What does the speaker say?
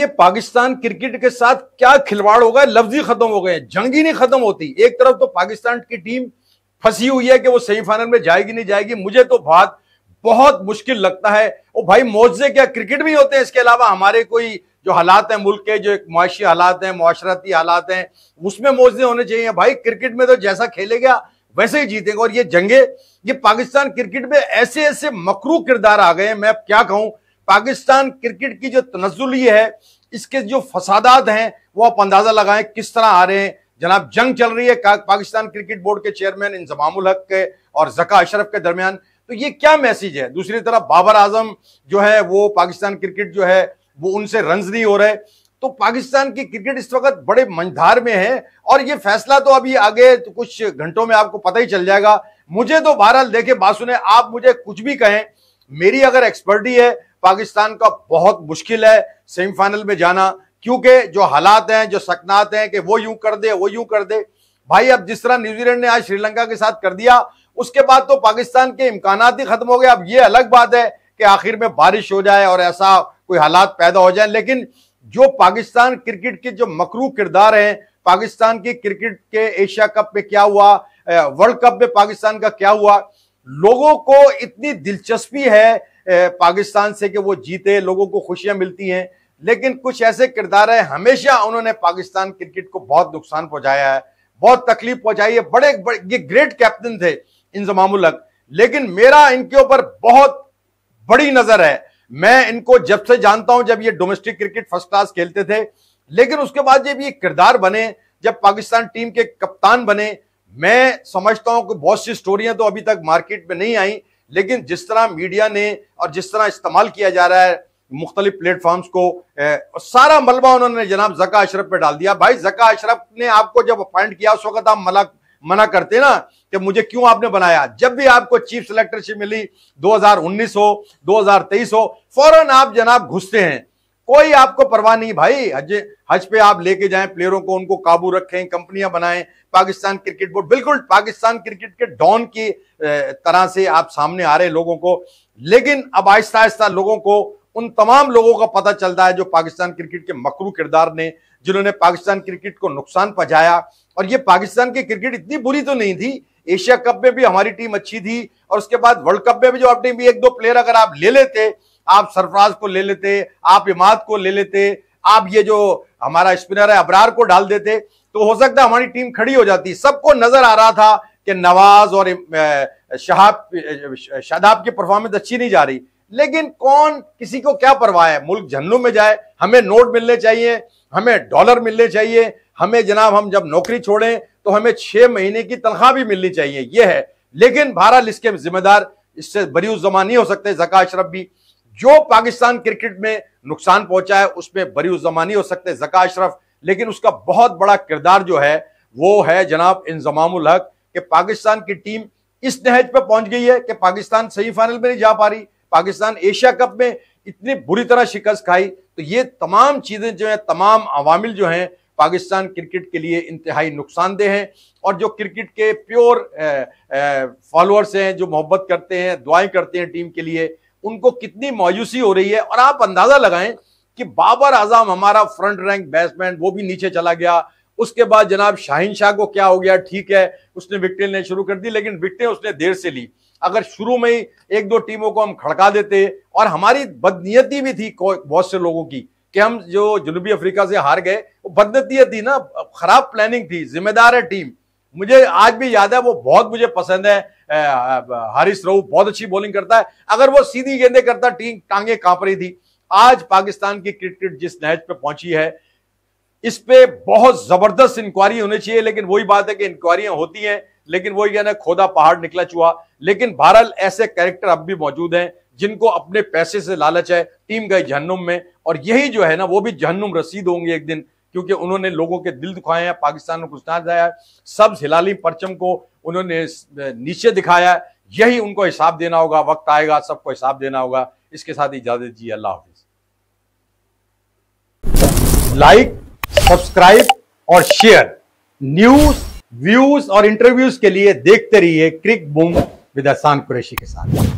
ये पाकिस्तान क्रिकेट के साथ क्या खिलवाड़ होगा लफ्ज ही खत्म हो गए जंग ही नहीं खत्म होती एक तरफ तो पाकिस्तान की टीम फंसी हुई है कि वो सेमीफाइनल में जाएगी नहीं जाएगी मुझे तो बात बहुत मुश्किल लगता है और भाई मुआवजे क्या क्रिकेट भी होते हैं इसके अलावा हमारे कोई जो हालात हैं मुल्क के जो एक मुआशी हालात हैं माशरती हालात हैं उसमें मुआवजे होने चाहिए भाई क्रिकेट में तो जैसा खेलेगा वैसे ही जीतेगा और ये जंगे ये पाकिस्तान क्रिकेट में ऐसे ऐसे मकरू किरदार आ गए हैं मैं अब क्या कहूं पाकिस्तान क्रिकेट की जो तनजुली है इसके जो फसादात हैं वो आप अंदाजा लगाएं किस तरह आ रहे हैं जनाब जंग चल रही है पाकिस्तान क्रिकेट बोर्ड के चेयरमैन इंजमाम हक के और जका अशरफ के दरमियान तो ये क्या मैसेज है दूसरी तरफ बाबर आजम जो है वो पाकिस्तान क्रिकेट जो है वो उनसे रंज नहीं हो रहे तो पाकिस्तान की क्रिकेट इस वक्त बड़े मंझधार में है और ये फैसला तो अभी आगे तो कुछ घंटों में आपको पता ही चल जाएगा मुझे तो बहरहाल देखे बासु ने आप मुझे कुछ भी कहें मेरी अगर एक्सपर्टी है पाकिस्तान का बहुत मुश्किल है सेमीफाइनल में जाना क्योंकि जो हालात हैं जो सकनात हैं कि वो यूं कर दे वो यूं कर दे भाई अब जिस तरह न्यूजीलैंड ने आज श्रीलंका के साथ कर दिया उसके बाद तो पाकिस्तान के इम्कान ही खत्म हो गए अब ये अलग बात है कि आखिर में बारिश हो जाए और ऐसा कोई हालात पैदा हो जाए लेकिन जो पाकिस्तान क्रिकेट के जो मकरू किरदार हैं पाकिस्तान की क्रिकेट के एशिया कप में क्या हुआ वर्ल्ड कप में पाकिस्तान का क्या हुआ लोगों को इतनी दिलचस्पी है पाकिस्तान से कि वो जीते लोगों को खुशियां मिलती हैं लेकिन कुछ ऐसे किरदार हैं हमेशा उन्होंने पाकिस्तान क्रिकेट को बहुत नुकसान पहुंचाया है बहुत तकलीफ पहुंचाई है बड़े, बड़े ये ग्रेट कैप्टन थे इंजमामुल लेकिन मेरा इनके ऊपर बहुत बड़ी नजर है मैं इनको जब से जानता हूं जब ये डोमेस्टिक क्रिकेट फर्स्ट क्लास खेलते थे लेकिन उसके बाद जब ये किरदार बने जब पाकिस्तान टीम के कप्तान बने मैं समझता हूं कि बहुत सी स्टोरियां तो अभी तक मार्केट में नहीं आई लेकिन जिस तरह मीडिया ने और जिस तरह इस्तेमाल किया जा रहा है मुख्तलिफ प्लेटफॉर्म्स को ए, सारा मलबा उन्होंने जनाब जका अशरफ पे डाल दिया भाई जका अशरफ ने आपको जब अपॉइंट किया उस वक्त आप मना मना करते ना कि मुझे क्यों आपने बनाया जब भी आपको चीफ सेलेक्टरशिप मिली 2019 हो 2023 हो फौरन आप जनाब घुसते हैं कोई आपको परवाह नहीं भाई हज हज पे आप लेके जाएं प्लेयरों को उनको काबू रखें कंपनियां बनाएं पाकिस्तान क्रिकेट बोर्ड बिल्कुल पाकिस्तान क्रिकेट के डॉन की तरह से आप सामने आ रहे लोगों को लेकिन अब आहिस्ता आहिस्ता लोगों को उन तमाम लोगों का पता चलता है जो पाकिस्तान क्रिकेट के मकरू किरदार ने जिन्होंने पाकिस्तान क्रिकेट को नुकसान पहुंचाया और ये पाकिस्तान की क्रिकेट इतनी बुरी तो नहीं थी एशिया कप में भी हमारी टीम अच्छी थी और उसके बाद वर्ल्ड कप में भी जो अपने भी एक दो प्लेयर अगर आप ले लेते आप सरफराज को ले लेते आप इमाद को ले लेते आप ये जो हमारा स्पिनर है अबरार को डाल देते तो हो सकता है हमारी टीम खड़ी हो जाती सबको नजर आ रहा था कि नवाज और शहाब शादाब की परफॉर्मेंस अच्छी नहीं जा रही लेकिन कौन किसी को क्या परवाह है मुल्क झन्नू में जाए हमें नोट मिलने चाहिए हमें डॉलर मिलने चाहिए हमें जनाब हम जब नौकरी छोड़ें तो हमें छह महीने की तनख्वाह भी मिलनी चाहिए यह है लेकिन भारत इसके जिम्मेदार इससे बरी उस जमा नहीं हो सकते जका अशरफ भी जो पाकिस्तान क्रिकेट में नुकसान पहुंचा है उसमें बरी जमानी हो सकते जका अशरफ लेकिन उसका बहुत बड़ा किरदार जो है वो है जनाब इंजमामुल हक कि पाकिस्तान की टीम इस नहज पर पहुंच गई है कि पाकिस्तान सेमीफाइनल में नहीं जा पा रही पाकिस्तान एशिया कप में इतनी बुरी तरह शिकस्त खाई तो ये तमाम चीज़ें जो है तमाम अवामिल जो हैं पाकिस्तान क्रिकेट के लिए इंतहाई नुकसानदेह हैं और जो क्रिकेट के प्योर फॉलोअर्स हैं जो मोहब्बत करते हैं दुआएं करते हैं टीम के लिए उनको कितनी मायूसी हो रही है और आप अंदाजा लगाएं कि बाबर आजम हमारा फ्रंट रैंक बैट्समैन वो भी नीचे चला गया उसके बाद जनाब शाहिन शाह को क्या हो गया ठीक है उसने विकटे लेने शुरू कर दी लेकिन विकटें उसने देर से ली अगर शुरू में ही एक दो टीमों को हम खड़का देते और हमारी बदनीयती भी थी बहुत से लोगों की कि हम जो जनूबी अफ्रीका से हार गए वो बदनीयत थी ना खराब प्लानिंग थी जिम्मेदार है टीम मुझे आज भी याद है वो बहुत मुझे पसंद है हारिस रऊ बहुत अच्छी बॉलिंग करता है अगर वो सीधी गेंदे करता टीम टांगे कांप रही थी आज पाकिस्तान की क्रिकेट जिस नहज पे पहुंची है इस पे बहुत जबरदस्त इंक्वायरी होनी चाहिए लेकिन वही बात है कि इंक्वायरियां होती हैं लेकिन वही कहना खोदा पहाड़ निकला चुहा लेकिन भारत ऐसे कैरेक्टर अब भी मौजूद हैं जिनको अपने पैसे से लालच है टीम गई जहनुम में और यही जो है ना वो भी जहन्नुम रसीद होंगे एक दिन क्योंकि उन्होंने लोगों के दिल दुखाए हैं पाकिस्तान को कुछ जाया है सब हिलाली परचम को उन्होंने नीचे दिखाया है यही उनको हिसाब देना होगा वक्त आएगा सबको हिसाब देना होगा इसके साथ इजाजत जी अल्लाह हाफिज लाइक सब्सक्राइब और शेयर न्यूज व्यूज और इंटरव्यूज के लिए देखते रहिए cric boom with Ahsan Qureshi के साथ